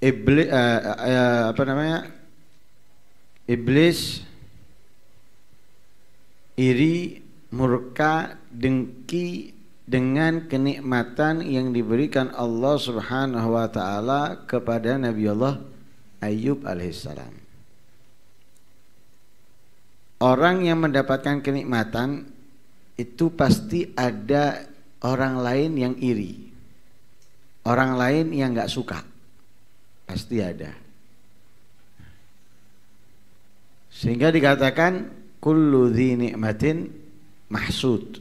iblis uh, uh, apa namanya iblis iri murka dengki dengan kenikmatan yang diberikan Allah Subhanahu wa taala kepada Nabi Allah Ayub alaihissalam. Orang yang mendapatkan kenikmatan itu pasti ada orang lain yang iri. Orang lain yang nggak suka. Pasti ada. Sehingga dikatakan kullu mahsud.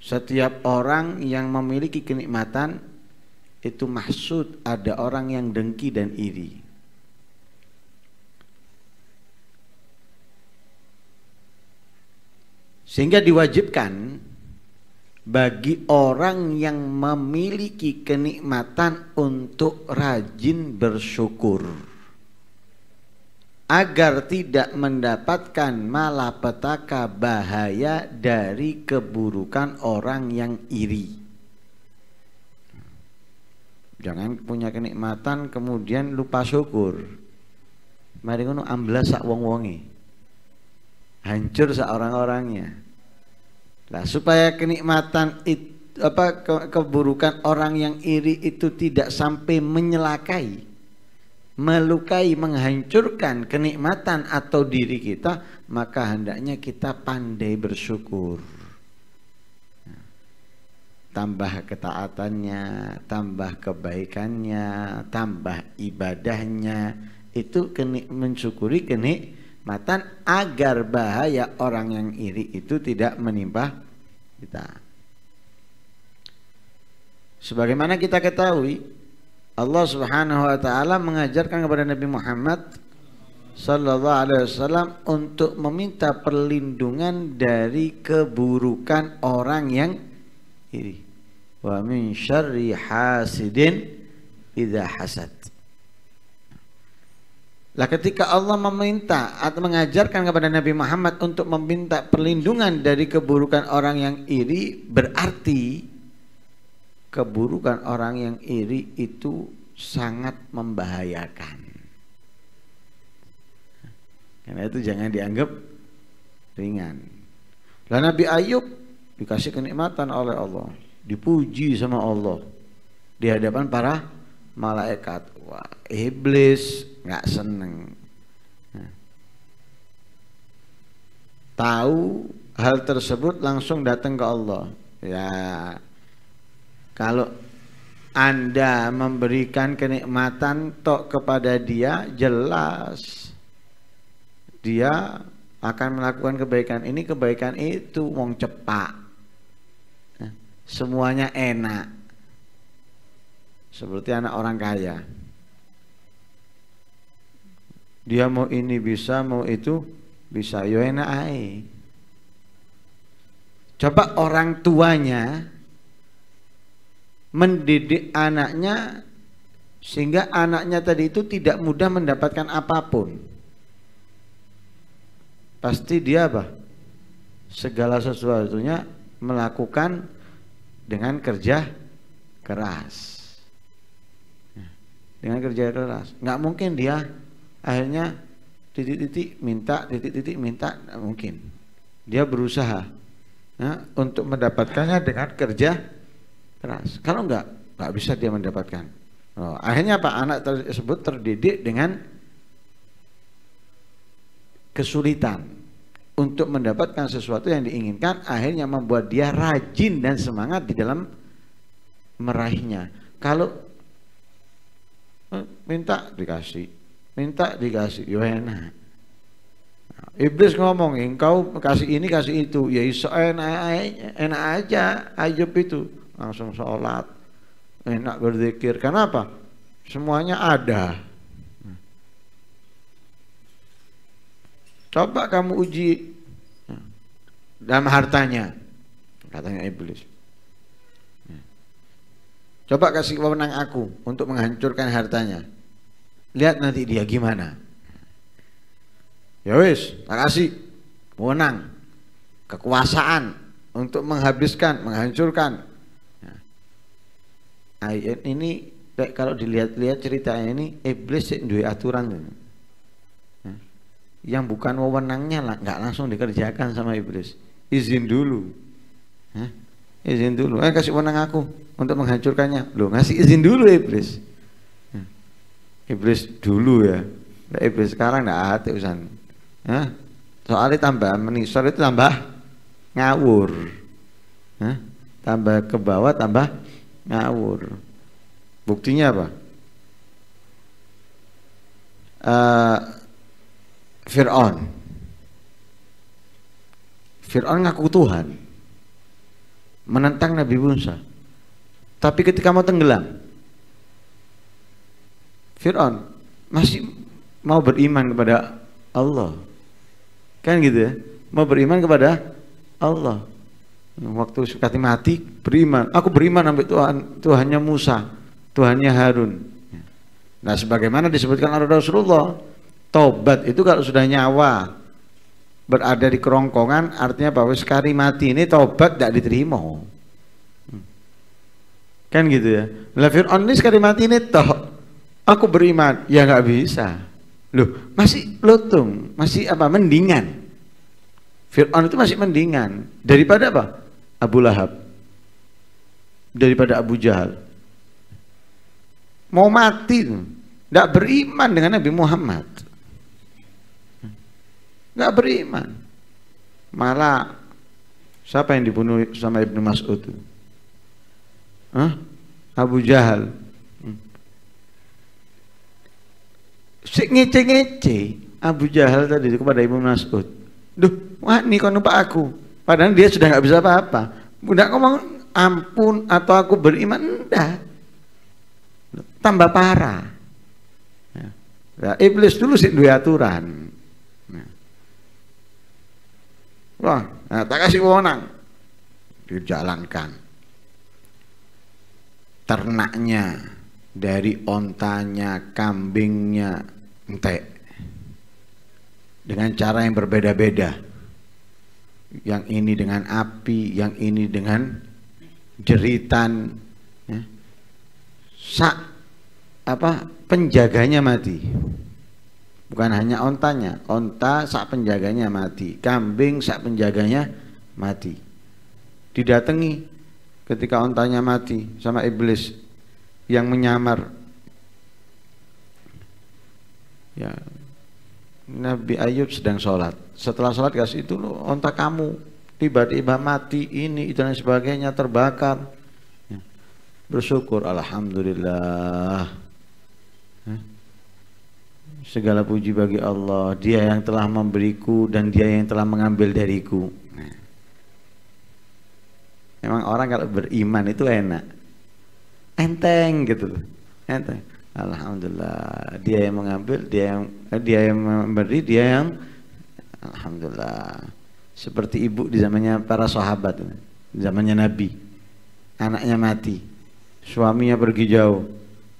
Setiap orang yang memiliki kenikmatan itu mahsud ada orang yang dengki dan iri. Sehingga diwajibkan bagi orang yang memiliki kenikmatan untuk rajin bersyukur agar tidak mendapatkan malapetaka bahaya dari keburukan orang yang iri. Jangan punya kenikmatan kemudian lupa syukur. Mari ngono amblas sak wong-wonge. Hancur sak orangnya Nah, supaya kenikmatan itu, apa ke, keburukan orang yang iri itu tidak sampai menyelakai, melukai, menghancurkan kenikmatan atau diri kita, maka hendaknya kita pandai bersyukur. tambah ketaatannya, tambah kebaikannya, tambah ibadahnya, itu kenik mensyukuri kenik matan agar bahaya orang yang iri itu tidak menimpa kita. Sebagaimana kita ketahui, Allah Subhanahu wa taala mengajarkan kepada Nabi Muhammad sallallahu alaihi wasallam untuk meminta perlindungan dari keburukan orang yang iri. Wa min syarri hasidin idza hasad. Lah ketika Allah meminta atau mengajarkan kepada Nabi Muhammad untuk meminta perlindungan dari keburukan orang yang iri berarti keburukan orang yang iri itu sangat membahayakan. Karena itu jangan dianggap ringan. Lah Nabi Ayub dikasih kenikmatan oleh Allah, dipuji sama Allah di hadapan para malaikat wah iblis nggak seneng tahu hal tersebut langsung datang ke Allah ya kalau anda memberikan kenikmatan tok kepada dia jelas dia akan melakukan kebaikan ini kebaikan itu wong cepak semuanya enak seperti anak orang kaya. Dia mau ini bisa, mau itu bisa. Yo enak ae. Coba orang tuanya mendidik anaknya sehingga anaknya tadi itu tidak mudah mendapatkan apapun. Pasti dia apa? Segala sesuatunya melakukan dengan kerja keras dengan kerja keras nggak mungkin dia akhirnya titik-titik minta titik-titik minta nggak mungkin dia berusaha ya, untuk mendapatkannya dengan kerja keras kalau nggak nggak bisa dia mendapatkan oh, akhirnya pak anak tersebut terdidik dengan kesulitan untuk mendapatkan sesuatu yang diinginkan akhirnya membuat dia rajin dan semangat di dalam meraihnya. Kalau Eh, minta dikasih minta dikasih ya enak Iblis ngomong, engkau kasih ini kasih itu, ya iso enak, enak aja, ayub itu langsung sholat, enak berzikir. Kenapa? Semuanya ada. Coba kamu uji dalam hartanya, katanya iblis. Coba kasih wewenang aku untuk menghancurkan hartanya. Lihat nanti dia gimana. Ya wis, tak kasih wewenang, kekuasaan untuk menghabiskan, menghancurkan. Ayat nah, ini kalau dilihat-lihat ceritanya ini iblis duwe aturan ya. Yang bukan wewenangnya nggak langsung dikerjakan sama iblis. Izin dulu. Hah? Ya izin dulu eh kasih wewenang aku untuk menghancurkannya lo ngasih izin dulu iblis ya. iblis dulu ya nah, iblis sekarang nggak ada urusan Hah? Ya. soalnya tambah menisor itu tambah ngawur ya. tambah ke bawah tambah ngawur buktinya apa uh, Fir'aun Fir'aun ngaku Tuhan menentang Nabi Musa. Tapi ketika mau tenggelam, Fir'aun masih mau beriman kepada Allah. Kan gitu ya? Mau beriman kepada Allah. Waktu kati mati beriman. Aku beriman sampai Tuhan Tuhannya Musa, Tuhannya Harun. Nah, sebagaimana disebutkan oleh Rasulullah, tobat itu kalau sudah nyawa berada di kerongkongan artinya bahwa sekali mati ini taubat tidak diterima kan gitu ya lah Fir'aun ini sekali mati ini toh aku beriman ya nggak bisa loh masih lutung masih apa mendingan Fir'aun itu masih mendingan daripada apa Abu Lahab daripada Abu Jahal mau mati tidak beriman dengan Nabi Muhammad nggak beriman malah siapa yang dibunuh sama Ibnu Mas'ud itu Hah? Abu Jahal hmm. si ngece-ngece Abu Jahal tadi kepada Ibnu Mas'ud duh wah nih kau numpak aku padahal dia sudah nggak bisa apa-apa Bunda ngomong ampun atau aku beriman enggak tambah parah ya. iblis dulu sih dua aturan Wah, nah, tak kasih wewenang. Dijalankan. Ternaknya dari ontanya, kambingnya, entek. Dengan cara yang berbeda-beda. Yang ini dengan api, yang ini dengan jeritan. Ya. Sak apa penjaganya mati bukan hanya ontanya onta sak penjaganya mati kambing sak penjaganya mati didatangi ketika ontanya mati sama iblis yang menyamar ya Nabi Ayub sedang sholat setelah sholat kasih itu lo, onta kamu tiba-tiba mati ini itu dan sebagainya terbakar ya. bersyukur Alhamdulillah Segala puji bagi Allah, Dia yang telah memberiku dan Dia yang telah mengambil dariku. Nah. Memang orang kalau beriman itu enak, enteng gitu, enteng. Alhamdulillah, Dia yang mengambil, Dia yang eh, Dia yang memberi, Dia yang Alhamdulillah. Seperti ibu di zamannya para sahabat, zamannya Nabi, anaknya mati, suaminya pergi jauh,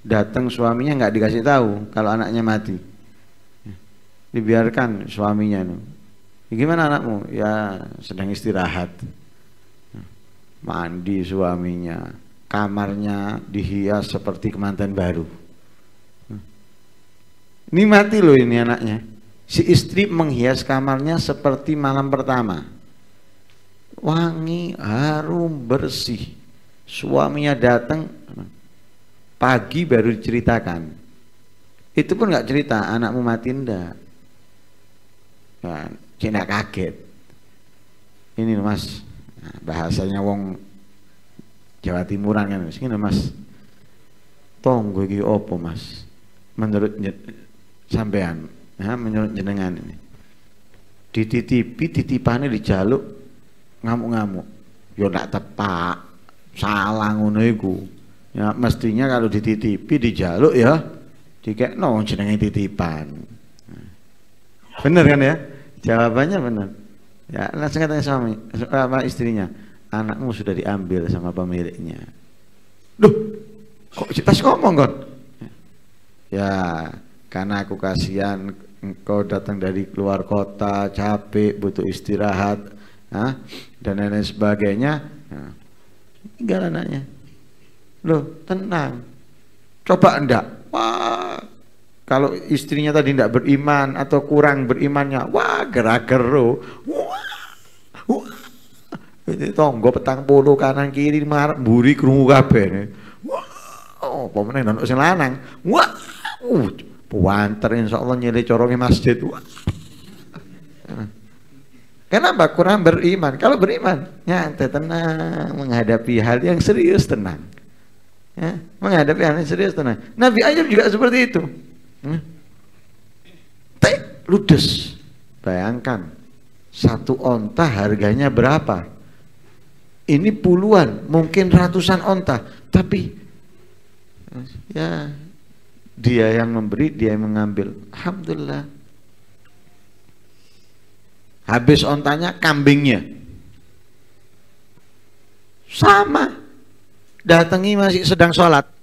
datang suaminya nggak dikasih tahu kalau anaknya mati dibiarkan suaminya ini. Ya, gimana anakmu? Ya sedang istirahat. Mandi suaminya, kamarnya dihias seperti kemanten baru. Ini mati loh ini anaknya. Si istri menghias kamarnya seperti malam pertama. Wangi, harum, bersih. Suaminya datang pagi baru diceritakan. Itu pun nggak cerita anakmu mati ndak nah, cina kaget ini mas nah, bahasanya wong Jawa Timuran kan ini mas tonggo iki opo mas menurut sampean nah, menurut jenengan ini dititipi ini dijaluk ngamuk-ngamuk yo ndak tepak salah ngono iku ya mestinya kalau dititipi dijaluk ya dikekno jenenge titipan Benar kan ya? Jawabannya benar. Ya, langsung katanya suami sama istrinya, anakmu sudah diambil sama pemiliknya. Duh, kok Citas ngomong kan? Ya, karena aku kasihan engkau datang dari luar kota, capek, butuh istirahat, nah, dan lain-lain sebagainya. Nah, tinggal anaknya. Loh, tenang. Coba enggak? Wah, kalau istrinya tadi tidak beriman atau kurang berimannya, wah gerak-geru. Wah, wah. Ini tonggo petang polo kanan kiri marah buri krungu kabeh. Wah, oh, pemenang dan sing lanang. Wah, uh, puanter Allah nyele corongi masjid. Wah. Kenapa kurang beriman? Kalau beriman, nyantai tenang menghadapi hal yang serius tenang. Ya, menghadapi hal yang serius tenang. Nabi Ayub juga seperti itu. Hmm? teh ludes. Bayangkan, satu onta harganya berapa? Ini puluhan, mungkin ratusan onta. Tapi, ya dia yang memberi, dia yang mengambil. Alhamdulillah. Habis ontanya, kambingnya. Sama. Datangi masih sedang sholat